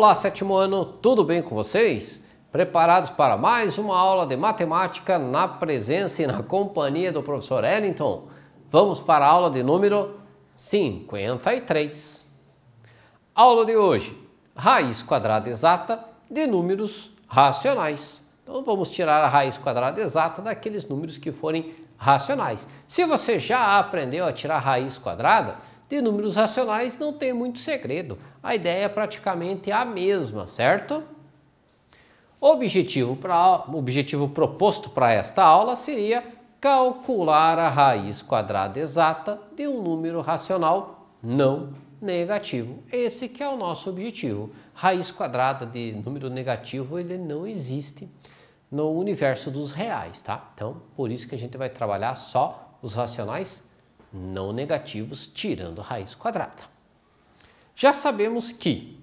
Olá, sétimo ano, tudo bem com vocês? Preparados para mais uma aula de matemática na presença e na companhia do professor Ellington? Vamos para a aula de número 53. Aula de hoje, raiz quadrada exata de números racionais. Então vamos tirar a raiz quadrada exata daqueles números que forem racionais. Se você já aprendeu a tirar raiz quadrada, de números racionais não tem muito segredo. A ideia é praticamente a mesma, certo? O objetivo, pra, objetivo proposto para esta aula seria calcular a raiz quadrada exata de um número racional não negativo. Esse que é o nosso objetivo. Raiz quadrada de número negativo ele não existe no universo dos reais, tá? Então, por isso que a gente vai trabalhar só os racionais não negativos, tirando raiz quadrada. Já sabemos que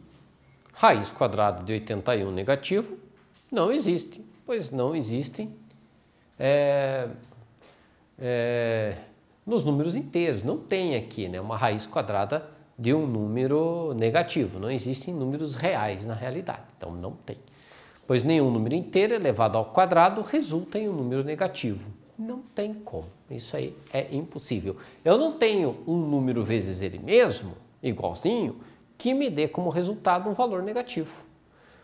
raiz quadrada de 81 negativo não existe, pois não existem é, é, nos números inteiros. Não tem aqui né, uma raiz quadrada de um número negativo. Não existem números reais na realidade. Então não tem. Pois nenhum número inteiro elevado ao quadrado resulta em um número negativo. Não tem como. Isso aí é impossível. Eu não tenho um número vezes ele mesmo, igualzinho, que me dê como resultado um valor negativo.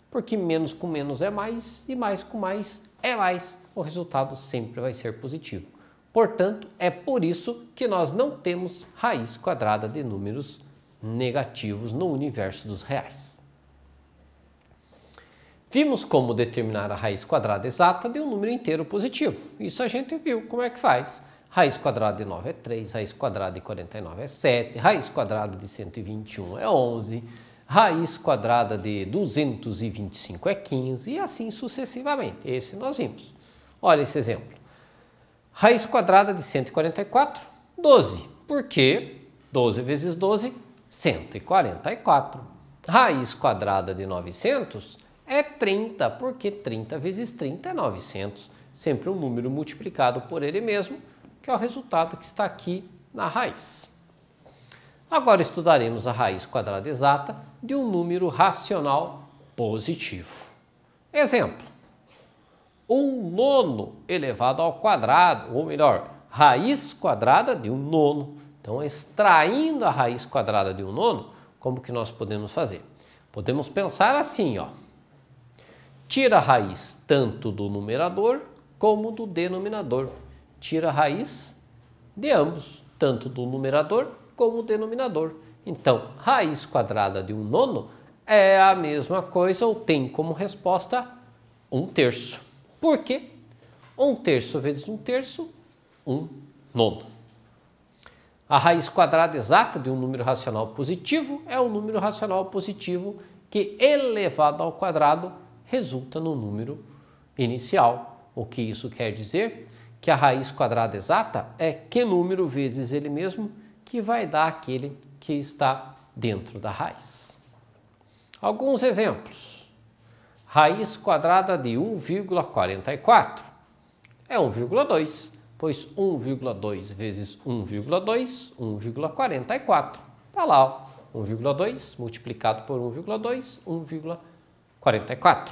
Porque menos com menos é mais e mais com mais é mais. O resultado sempre vai ser positivo. Portanto, é por isso que nós não temos raiz quadrada de números negativos no universo dos reais. Vimos como determinar a raiz quadrada exata de um número inteiro positivo. Isso a gente viu como é que faz. Raiz quadrada de 9 é 3, raiz quadrada de 49 é 7, raiz quadrada de 121 é 11, raiz quadrada de 225 é 15 e assim sucessivamente. Esse nós vimos. Olha esse exemplo. Raiz quadrada de 144, 12. Por quê? 12 vezes 12, 144. Raiz quadrada de 900 é 30, porque 30 vezes 30 é 900. Sempre um número multiplicado por ele mesmo que é o resultado que está aqui na raiz. Agora estudaremos a raiz quadrada exata de um número racional positivo. Exemplo, 1 um nono elevado ao quadrado, ou melhor, raiz quadrada de um nono. Então, extraindo a raiz quadrada de um nono, como que nós podemos fazer? Podemos pensar assim, ó. Tira a raiz tanto do numerador como do denominador tira a raiz de ambos, tanto do numerador como do denominador. Então, raiz quadrada de um nono é a mesma coisa ou tem como resposta um terço. Por quê? Um terço vezes um terço, um nono. A raiz quadrada exata de um número racional positivo é um número racional positivo que elevado ao quadrado resulta no número inicial. O que isso quer dizer? que a raiz quadrada exata é que número vezes ele mesmo, que vai dar aquele que está dentro da raiz. Alguns exemplos. Raiz quadrada de 1,44 é 1,2, pois 1,2 vezes 1,2, 1,44. Está lá, 1,2 multiplicado por 1,2, 1,44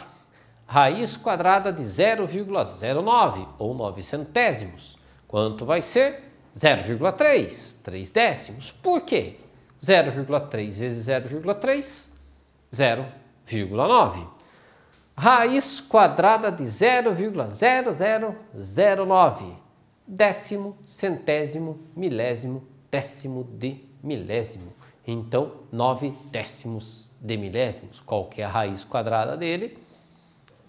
raiz quadrada de 0,09 ou 9 centésimos. Quanto vai ser? 0,3, 3 décimos. Por quê? 0,3 vezes 0,3, 0,9. Raiz quadrada de 0,0009, décimo, centésimo, milésimo, décimo de milésimo. Então, 9 décimos de milésimos. Qual que é a raiz quadrada dele?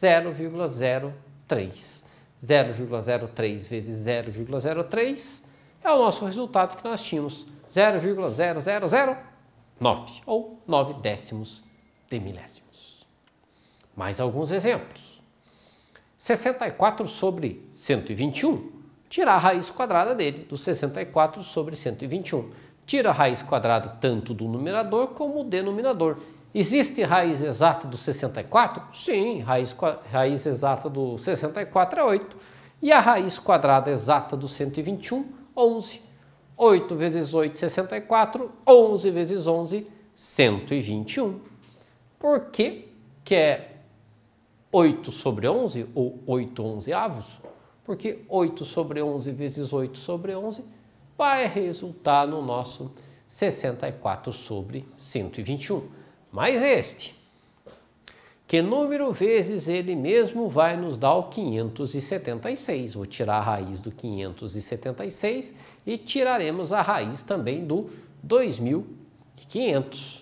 0,03. 0,03 vezes 0,03 é o nosso resultado que nós tínhamos, 0,0009, ou 9 décimos de milésimos. Mais alguns exemplos. 64 sobre 121, tirar a raiz quadrada dele, do 64 sobre 121. Tira a raiz quadrada tanto do numerador como do denominador. Existe raiz exata do 64? Sim, raiz, raiz exata do 64 é 8. E a raiz quadrada exata do 121? 11. 8 vezes 8, 64. 11 vezes 11, 121. Por que, que é 8 sobre 11 ou 8 onzeavos? Porque 8 sobre 11 vezes 8 sobre 11 vai resultar no nosso 64 sobre 121 mais este, que número vezes ele mesmo vai nos dar o 576. Vou tirar a raiz do 576 e tiraremos a raiz também do 2500.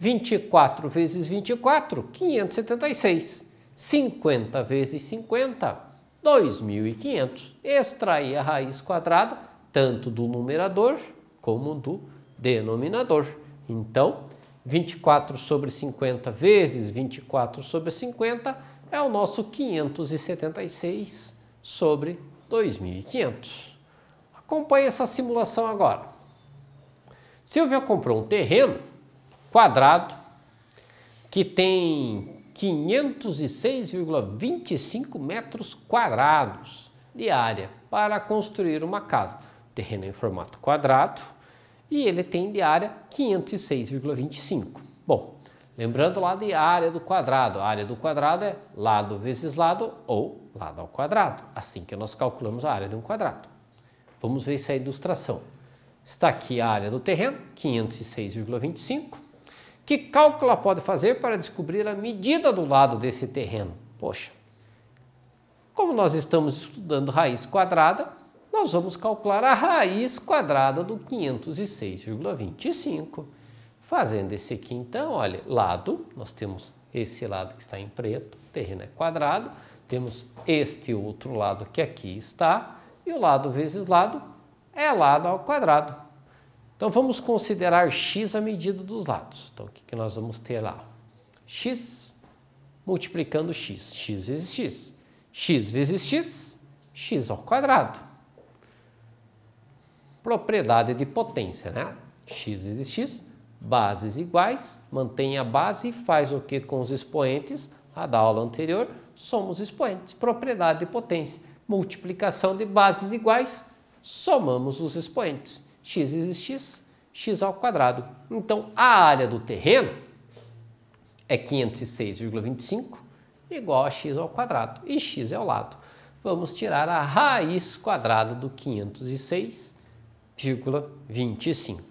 24 vezes 24, 576. 50 vezes 50, 2500. Extrair a raiz quadrada tanto do numerador como do denominador. Então, 24 sobre 50 vezes 24 sobre 50 é o nosso 576 sobre 2500. Acompanhe essa simulação agora. Silvia comprou um terreno quadrado que tem 506,25 metros quadrados de área para construir uma casa. Terreno em formato quadrado, e ele tem de área 506,25. Bom, lembrando lá de área do quadrado. A área do quadrado é lado vezes lado ou lado ao quadrado. Assim que nós calculamos a área de um quadrado. Vamos ver essa ilustração. Está aqui a área do terreno, 506,25. Que cálculo ela pode fazer para descobrir a medida do lado desse terreno? Poxa, como nós estamos estudando raiz quadrada, nós vamos calcular a raiz quadrada do 506,25. Fazendo esse aqui, então, olha, lado, nós temos esse lado que está em preto, terreno é quadrado, temos este outro lado que aqui está, e o lado vezes lado é lado ao quadrado. Então, vamos considerar x a medida dos lados. Então, o que nós vamos ter lá? x multiplicando x, x vezes x, x vezes x, x ao quadrado. Propriedade de potência, né? x vezes x, bases iguais, mantém a base e faz o que com os expoentes? A da aula anterior, somos expoentes. Propriedade de potência, multiplicação de bases iguais, somamos os expoentes. x vezes x, x ao quadrado. Então, a área do terreno é 506,25 igual a x ao quadrado, e x é o lado. Vamos tirar a raiz quadrada do 506 25.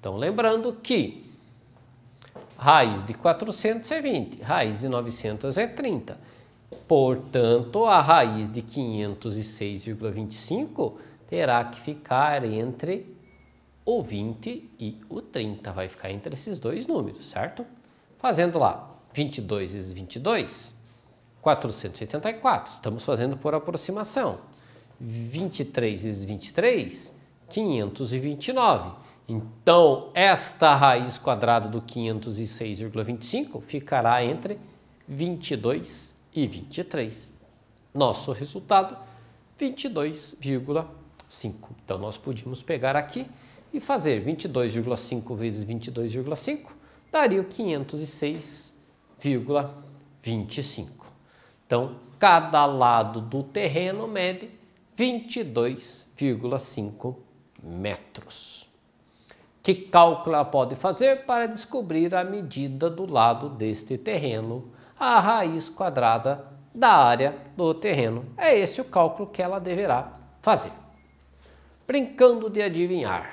Então, lembrando que raiz de 400 é 20, raiz de 900 é 30. Portanto, a raiz de 506,25 terá que ficar entre o 20 e o 30. Vai ficar entre esses dois números, certo? Fazendo lá 22 vezes 22, 484. Estamos fazendo por aproximação. 23 vezes 23, 529. Então, esta raiz quadrada do 506,25 ficará entre 22 e 23. Nosso resultado, 22,5. Então, nós podíamos pegar aqui e fazer 22,5 vezes 22,5 daria o 506,25. Então, cada lado do terreno mede 22,5 metros. Que cálculo ela pode fazer para descobrir a medida do lado deste terreno, a raiz quadrada da área do terreno? É esse o cálculo que ela deverá fazer. Brincando de adivinhar.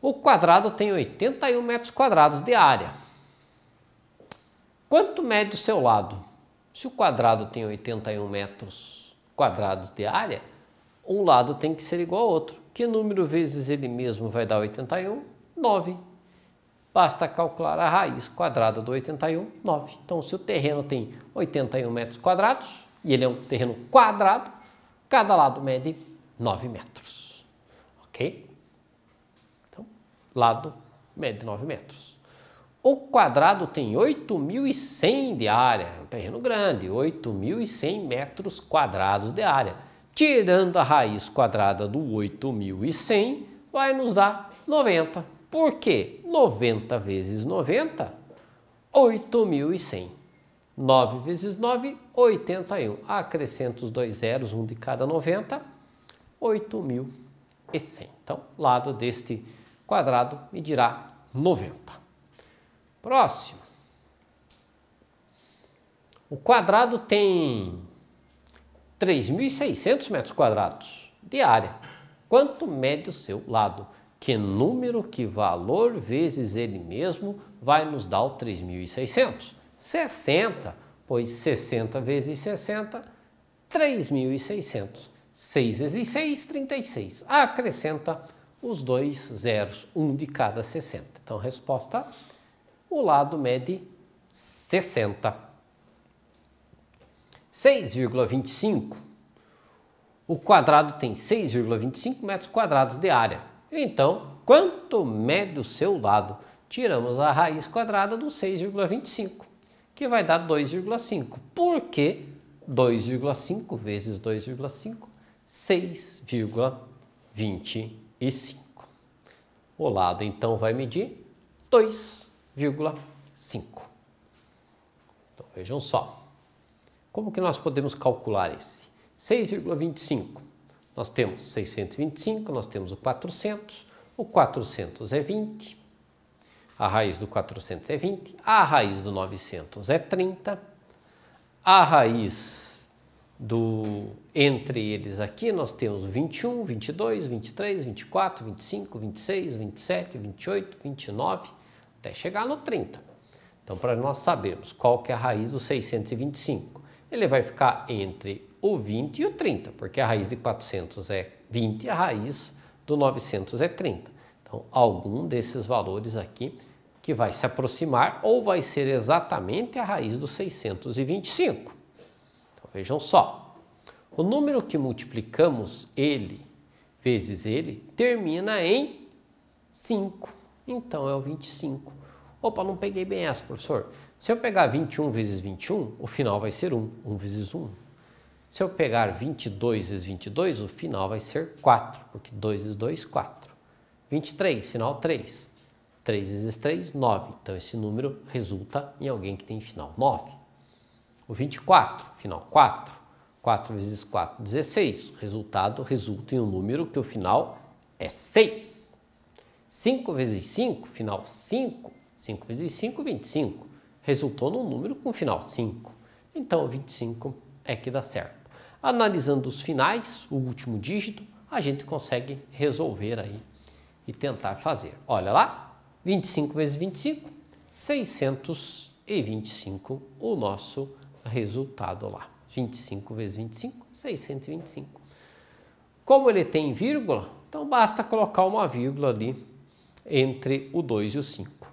O quadrado tem 81 metros quadrados de área. Quanto mede o seu lado? Se o quadrado tem 81 metros quadrados de área, um lado tem que ser igual ao outro. Que número vezes ele mesmo vai dar 81? 9. Basta calcular a raiz quadrada do 81, 9. Então, se o terreno tem 81 metros quadrados, e ele é um terreno quadrado, cada lado mede 9 metros. Ok? Então, lado mede 9 metros. O quadrado tem 8.100 de área, é um terreno grande, 8.100 metros quadrados de área. Tirando a raiz quadrada do 8.100, vai nos dar 90. Por quê? 90 vezes 90, 8.100. 9 vezes 9, 81. Acrescenta os dois zeros, um de cada 90, 8.100. Então, lado deste quadrado me dirá 90. Próximo. O quadrado tem 3.600 metros quadrados de área. Quanto mede o seu lado? Que número, que valor vezes ele mesmo vai nos dar o 3.600? 60, pois 60 vezes 60, 3.600. 6 vezes 6, 36. Acrescenta os dois zeros, um de cada 60. Então, resposta, o lado mede 60. 6,25. O quadrado tem 6,25 metros quadrados de área. Então, quanto mede o seu lado? Tiramos a raiz quadrada do 6,25, que vai dar 2,5. Por quê? 2,5 vezes 2,5, 6,25. O lado, então, vai medir 2,5. Então, vejam só. Como que nós podemos calcular esse? 6,25. Nós temos 625, nós temos o 400, o 400 é 20, a raiz do 400 é 20, a raiz do 900 é 30, a raiz do entre eles aqui nós temos 21, 22, 23, 24, 25, 26, 27, 28, 29, até chegar no 30. Então, para nós sabermos qual que é a raiz do 625, ele vai ficar entre o 20 e o 30, porque a raiz de 400 é 20 e a raiz do 900 é 30. Então, algum desses valores aqui que vai se aproximar ou vai ser exatamente a raiz do 625. Então, vejam só, o número que multiplicamos ele vezes ele termina em 5. Então, é o 25. Opa, não peguei bem essa, professor. Se eu pegar 21 vezes 21, o final vai ser 1, 1 vezes 1. Se eu pegar 22 vezes 22, o final vai ser 4, porque 2 vezes 2, 4. 23, final 3. 3 vezes 3, 9. Então, esse número resulta em alguém que tem final 9. O 24, final 4. 4 vezes 4, 16. O resultado resulta em um número que o final é 6. 5 vezes 5, final 5. 5 vezes 5, 25 resultou num número com final 5. Então, 25 é que dá certo. Analisando os finais, o último dígito, a gente consegue resolver aí e tentar fazer. Olha lá, 25 vezes 25, 625 o nosso resultado lá. 25 vezes 25, 625. Como ele tem vírgula, então basta colocar uma vírgula ali entre o 2 e o 5.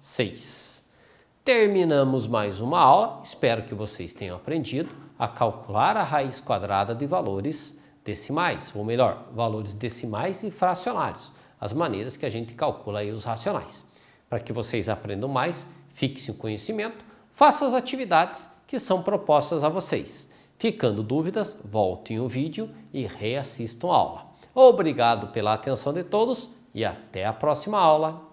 6. Terminamos mais uma aula, espero que vocês tenham aprendido a calcular a raiz quadrada de valores decimais, ou melhor, valores decimais e fracionários, as maneiras que a gente calcula os racionais. Para que vocês aprendam mais, fixem o conhecimento, façam as atividades que são propostas a vocês. Ficando dúvidas, voltem o vídeo e reassistam a aula. Obrigado pela atenção de todos e até a próxima aula.